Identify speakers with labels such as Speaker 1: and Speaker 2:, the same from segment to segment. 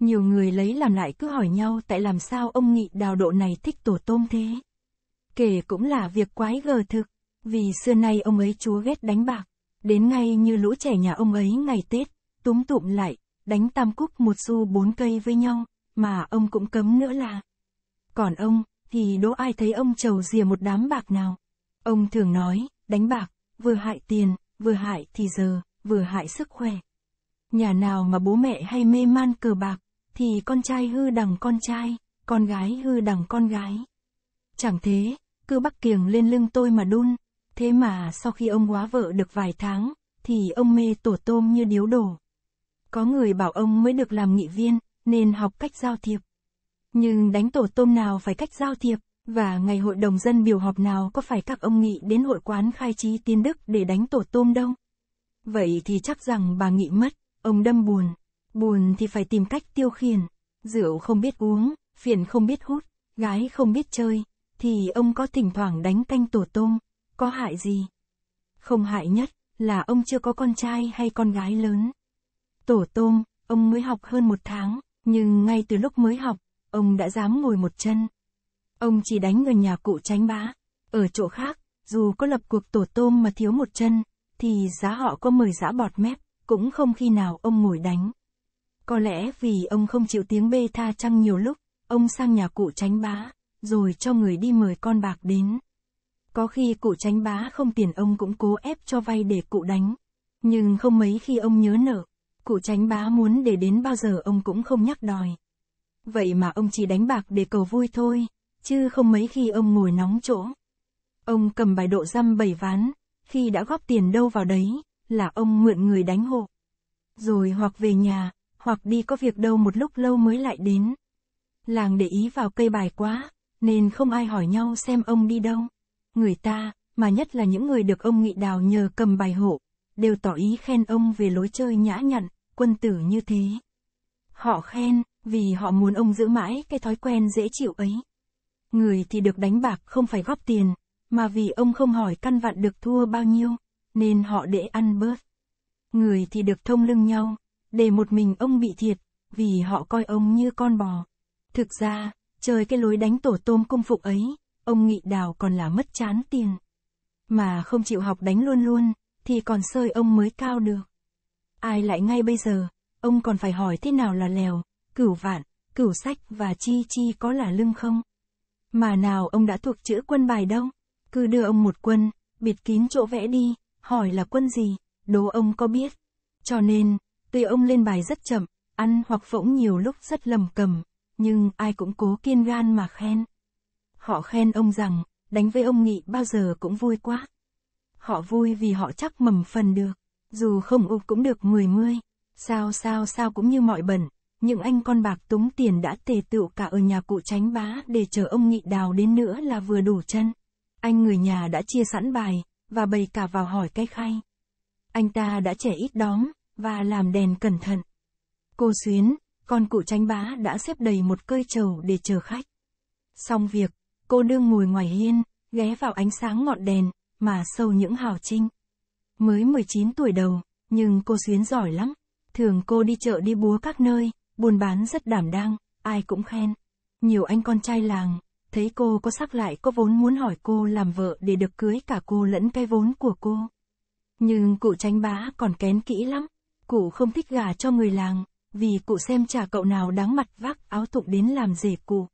Speaker 1: Nhiều người lấy làm lại cứ hỏi nhau tại làm sao ông nghị đào độ này thích tổ tôm thế. Kể cũng là việc quái gờ thực, vì xưa nay ông ấy chúa ghét đánh bạc, đến ngay như lũ trẻ nhà ông ấy ngày Tết, túm tụm lại, đánh tam cúc một xu bốn cây với nhau, mà ông cũng cấm nữa là. Còn ông, thì đố ai thấy ông trầu rìa một đám bạc nào. Ông thường nói, đánh bạc, vừa hại tiền, vừa hại thì giờ, vừa hại sức khỏe. Nhà nào mà bố mẹ hay mê man cờ bạc, thì con trai hư đằng con trai, con gái hư đằng con gái. Chẳng thế, cứ bắt kiềng lên lưng tôi mà đun, thế mà sau khi ông quá vợ được vài tháng, thì ông mê tổ tôm như điếu đổ. Có người bảo ông mới được làm nghị viên, nên học cách giao thiệp. Nhưng đánh tổ tôm nào phải cách giao thiệp, và ngày hội đồng dân biểu họp nào có phải các ông nghị đến hội quán khai trí tiên đức để đánh tổ tôm đâu. Vậy thì chắc rằng bà nghị mất, ông đâm buồn buồn thì phải tìm cách tiêu khiển, rượu không biết uống, phiền không biết hút, gái không biết chơi, thì ông có thỉnh thoảng đánh canh tổ tôm, có hại gì? Không hại nhất là ông chưa có con trai hay con gái lớn. Tổ tôm, ông mới học hơn một tháng, nhưng ngay từ lúc mới học, ông đã dám ngồi một chân. Ông chỉ đánh ở nhà cụ tránh bá, ở chỗ khác, dù có lập cuộc tổ tôm mà thiếu một chân, thì giá họ có mời giã bọt mép, cũng không khi nào ông ngồi đánh. Có lẽ vì ông không chịu tiếng bê tha chăng nhiều lúc, ông sang nhà cụ tránh bá, rồi cho người đi mời con bạc đến. Có khi cụ tránh bá không tiền ông cũng cố ép cho vay để cụ đánh. Nhưng không mấy khi ông nhớ nợ, cụ tránh bá muốn để đến bao giờ ông cũng không nhắc đòi. Vậy mà ông chỉ đánh bạc để cầu vui thôi, chứ không mấy khi ông ngồi nóng chỗ. Ông cầm bài độ răm bảy ván, khi đã góp tiền đâu vào đấy, là ông mượn người đánh hộ. Rồi hoặc về nhà, hoặc đi có việc đâu một lúc lâu mới lại đến. Làng để ý vào cây bài quá, nên không ai hỏi nhau xem ông đi đâu. Người ta, mà nhất là những người được ông Nghị Đào nhờ cầm bài hộ, đều tỏ ý khen ông về lối chơi nhã nhặn, quân tử như thế. Họ khen, vì họ muốn ông giữ mãi cái thói quen dễ chịu ấy. Người thì được đánh bạc không phải góp tiền, mà vì ông không hỏi căn vạn được thua bao nhiêu, nên họ để ăn bớt. Người thì được thông lưng nhau, để một mình ông bị thiệt, vì họ coi ông như con bò. Thực ra, chơi cái lối đánh tổ tôm cung phục ấy, ông nghị đào còn là mất chán tiền. Mà không chịu học đánh luôn luôn, thì còn sơi ông mới cao được. Ai lại ngay bây giờ, ông còn phải hỏi thế nào là lèo, cửu vạn, cửu sách và chi chi có là lưng không? Mà nào ông đã thuộc chữ quân bài đâu, cứ đưa ông một quân, biệt kín chỗ vẽ đi, hỏi là quân gì, đố ông có biết. Cho nên, tuy ông lên bài rất chậm, ăn hoặc phỗng nhiều lúc rất lầm cầm, nhưng ai cũng cố kiên gan mà khen. Họ khen ông rằng, đánh với ông Nghị bao giờ cũng vui quá. Họ vui vì họ chắc mầm phần được, dù không ụp cũng được mười mươi, sao sao sao cũng như mọi bẩn, những anh con bạc túng tiền đã tề tựu cả ở nhà cụ tránh bá để chờ ông Nghị đào đến nữa là vừa đủ chân. Anh người nhà đã chia sẵn bài, và bày cả vào hỏi cái khay. Anh ta đã trẻ ít đóm, và làm đèn cẩn thận. Cô Xuyến, con cụ tránh bá đã xếp đầy một cơi trầu để chờ khách. Xong việc, cô nương ngồi ngoài hiên, ghé vào ánh sáng ngọn đèn, mà sâu những hào trinh. Mới 19 tuổi đầu, nhưng cô Xuyến giỏi lắm. Thường cô đi chợ đi búa các nơi, buôn bán rất đảm đang, ai cũng khen. Nhiều anh con trai làng, thấy cô có sắc lại có vốn muốn hỏi cô làm vợ để được cưới cả cô lẫn cái vốn của cô. Nhưng cụ tránh bá còn kén kỹ lắm, Cụ không thích gà cho người làng, vì cụ xem chả cậu nào đáng mặt vác áo tục đến làm rể cụ.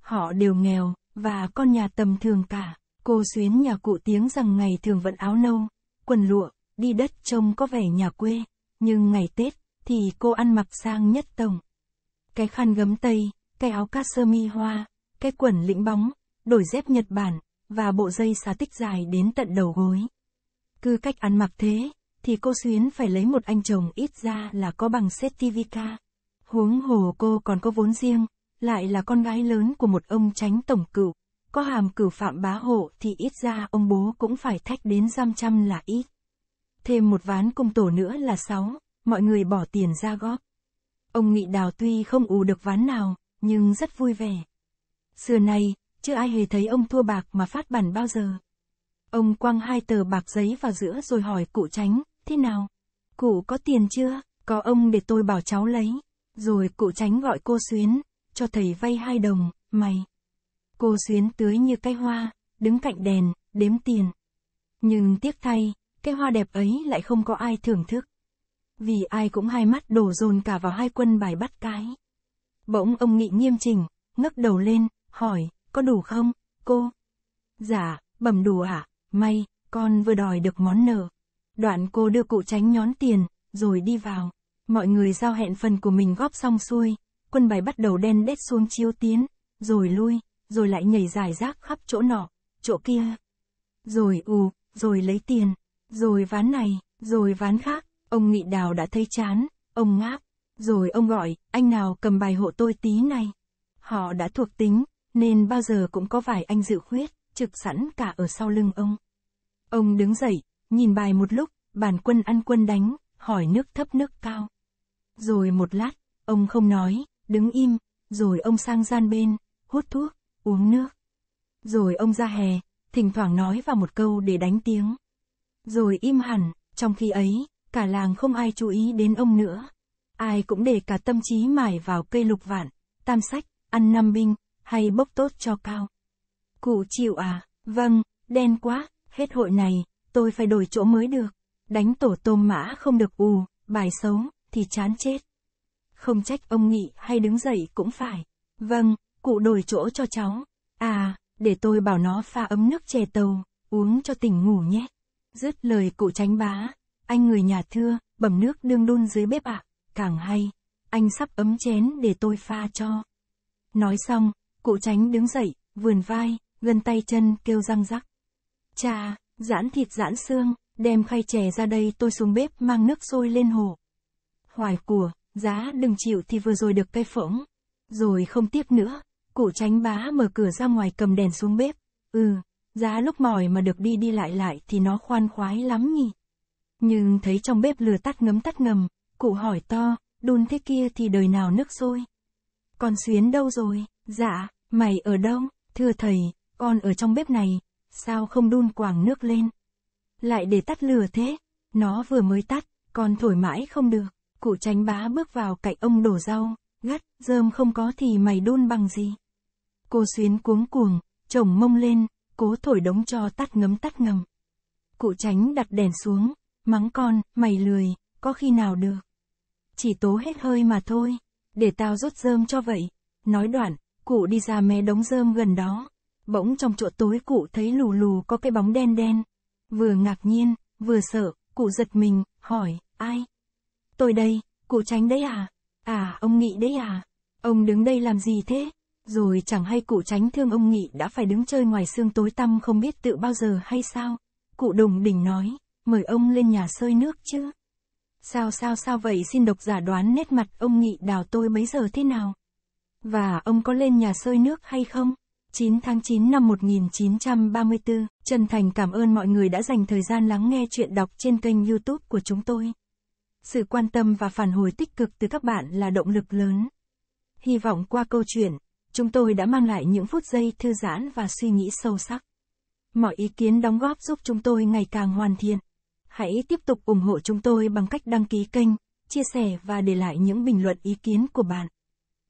Speaker 1: Họ đều nghèo, và con nhà tầm thường cả. Cô xuyến nhà cụ tiếng rằng ngày thường vẫn áo nâu, quần lụa, đi đất trông có vẻ nhà quê, nhưng ngày Tết, thì cô ăn mặc sang nhất tổng. Cái khăn gấm tây, cái áo cát sơ mi hoa, cái quần lĩnh bóng, đổi dép Nhật Bản, và bộ dây xà tích dài đến tận đầu gối. Cứ cách ăn mặc thế, thì cô Xuyến phải lấy một anh chồng ít ra là có bằng xét TVK. Huống hồ cô còn có vốn riêng, lại là con gái lớn của một ông tránh tổng cửu. Có hàm cửu phạm bá hộ thì ít ra ông bố cũng phải thách đến giam trăm là ít. Thêm một ván cung tổ nữa là sáu, mọi người bỏ tiền ra góp. Ông Ngụy Đào tuy không ù được ván nào, nhưng rất vui vẻ. Xưa nay, chưa ai hề thấy ông thua bạc mà phát bản bao giờ. Ông quăng hai tờ bạc giấy vào giữa rồi hỏi cụ tránh, thế nào? Cụ có tiền chưa? Có ông để tôi bảo cháu lấy. Rồi cụ tránh gọi cô Xuyến, cho thầy vay hai đồng, mày. Cô Xuyến tưới như cái hoa, đứng cạnh đèn, đếm tiền. Nhưng tiếc thay, cái hoa đẹp ấy lại không có ai thưởng thức. Vì ai cũng hai mắt đổ dồn cả vào hai quân bài bắt cái. Bỗng ông nghị nghiêm chỉnh, ngấc đầu lên, hỏi, có đủ không, cô? Dạ, bẩm đủ ạ, à? may, con vừa đòi được món nợ. Đoạn cô đưa cụ tránh nhón tiền, rồi đi vào. Mọi người giao hẹn phần của mình góp xong xuôi, quân bài bắt đầu đen đét xuống chiếu tiến, rồi lui, rồi lại nhảy giải rác khắp chỗ nọ, chỗ kia. Rồi ù, rồi lấy tiền, rồi ván này, rồi ván khác, ông nghị đào đã thấy chán, ông ngáp, rồi ông gọi, anh nào cầm bài hộ tôi tí này. Họ đã thuộc tính, nên bao giờ cũng có vài anh dự khuyết, trực sẵn cả ở sau lưng ông. Ông đứng dậy, Nhìn bài một lúc, bản quân ăn quân đánh, hỏi nước thấp nước cao. Rồi một lát, ông không nói, đứng im, rồi ông sang gian bên, hút thuốc, uống nước. Rồi ông ra hè, thỉnh thoảng nói vào một câu để đánh tiếng. Rồi im hẳn, trong khi ấy, cả làng không ai chú ý đến ông nữa. Ai cũng để cả tâm trí mải vào cây lục vạn, tam sách, ăn năm binh, hay bốc tốt cho cao. Cụ chịu à, vâng, đen quá, hết hội này, tôi phải đổi chỗ mới được. Đánh tổ tôm mã không được ù, bài xấu thì chán chết. Không trách ông nghị hay đứng dậy cũng phải. Vâng, cụ đổi chỗ cho cháu. À, để tôi bảo nó pha ấm nước chè tàu, uống cho tỉnh ngủ nhé. Dứt lời cụ tránh bá, anh người nhà thưa, bẩm nước đương đun dưới bếp ạ, à. càng hay, anh sắp ấm chén để tôi pha cho. Nói xong, cụ tránh đứng dậy, vườn vai, gân tay chân kêu răng rắc. Cha, Giãn thịt giãn xương, đem khay chè ra đây tôi xuống bếp mang nước sôi lên hồ. Hoài của, giá đừng chịu thì vừa rồi được cây phỗng. Rồi không tiếp nữa, cụ tránh bá mở cửa ra ngoài cầm đèn xuống bếp. Ừ, giá lúc mỏi mà được đi đi lại lại thì nó khoan khoái lắm nhỉ. Nhưng thấy trong bếp lửa tắt ngấm tắt ngầm, cụ hỏi to, đun thế kia thì đời nào nước sôi. Con xuyến đâu rồi? Dạ, mày ở đâu? Thưa thầy, con ở trong bếp này, sao không đun quàng nước lên? Lại để tắt lửa thế, nó vừa mới tắt, còn thổi mãi không được. Cụ tránh bá bước vào cạnh ông đổ rau, gắt, rơm không có thì mày đun bằng gì? Cô xuyến cuống cuồng, chồng mông lên, cố thổi đống cho tắt ngấm tắt ngầm. Cụ tránh đặt đèn xuống, mắng con, mày lười, có khi nào được. Chỉ tố hết hơi mà thôi, để tao rút rơm cho vậy. Nói đoạn, cụ đi ra mé đống rơm gần đó, Bỗng trong chỗ tối cụ thấy lù lù có cái bóng đen đen. Vừa ngạc nhiên, vừa sợ, cụ giật mình, hỏi, ai? Tôi đây, cụ tránh đấy à? À, ông Nghị đấy à? Ông đứng đây làm gì thế? Rồi chẳng hay cụ tránh thương ông Nghị đã phải đứng chơi ngoài xương tối tăm không biết tự bao giờ hay sao? Cụ đồng đỉnh nói, mời ông lên nhà sơi nước chứ. Sao sao sao vậy xin độc giả đoán nét mặt ông Nghị đào tôi mấy giờ thế nào? Và ông có lên nhà sơi nước hay không? 9 tháng 9 năm 1934, chân thành cảm ơn mọi người đã dành thời gian lắng nghe chuyện đọc trên kênh youtube của chúng tôi. Sự quan tâm và phản hồi tích cực từ các bạn là động lực lớn. Hy vọng qua câu chuyện, chúng tôi đã mang lại những phút giây thư giãn và suy nghĩ sâu sắc. Mọi ý kiến đóng góp giúp chúng tôi ngày càng hoàn thiện. Hãy tiếp tục ủng hộ chúng tôi bằng cách đăng ký kênh, chia sẻ và để lại những bình luận ý kiến của bạn